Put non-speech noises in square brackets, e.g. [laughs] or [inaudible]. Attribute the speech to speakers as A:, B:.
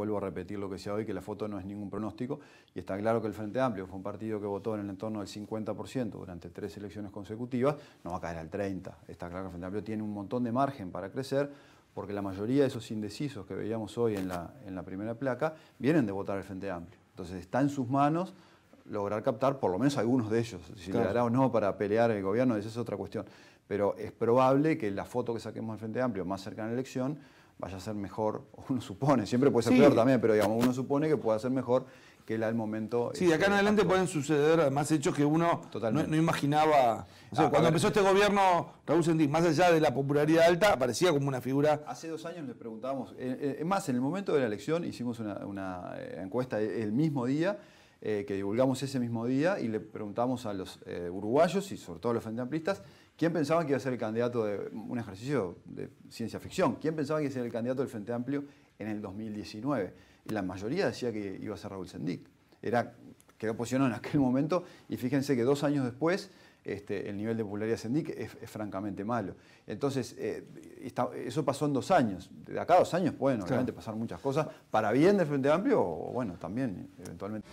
A: vuelvo a repetir lo que decía hoy, que la foto no es ningún pronóstico, y está claro que el Frente Amplio fue un partido que votó en el entorno del 50% durante tres elecciones consecutivas, no va a caer al 30%, está claro que el Frente Amplio tiene un montón de margen para crecer, porque la mayoría de esos indecisos que veíamos hoy en la, en la primera placa vienen de votar al Frente Amplio. Entonces está en sus manos lograr captar por lo menos algunos de ellos. Si claro. le o no para pelear el gobierno, esa es otra cuestión. Pero es probable que la foto que saquemos del Frente Amplio más cercana a la elección vaya a ser mejor, [laughs] uno supone, siempre puede ser peor también, pero digamos, uno supone que pueda ser mejor que el del momento. Sí, de acá en este, adelante
B: pueden suceder más hechos que uno no, no, imaginaba. Ah, cuando empezó este gobierno, Raúl más allá de la popularidad alta, aparecía como una figura.
A: Hace dos años le preguntábamos, eh, eh, es más, en el momento de la elección hicimos una eh, encuesta el mismo día eh, que divulgamos ese mismo día y le preguntamos a los eh, uruguayos y sobre todo a los frente quién pensaba que iba a ser el candidato de un ejercicio de ciencia ficción, quién pensaba que iba a ser el candidato del Frente Amplio en el 2019. la mayoría decía que iba a ser Raúl Sendic. Era, quedó posicionado en aquel momento y fíjense que dos años después este, el nivel de popularidad de Sendic es, francamente malo. Entonces, eh, eso pasó en dos años. De acá a dos años pueden obviamente pasar muchas cosas, para bien del Frente Amplio o bueno, también eventualmente.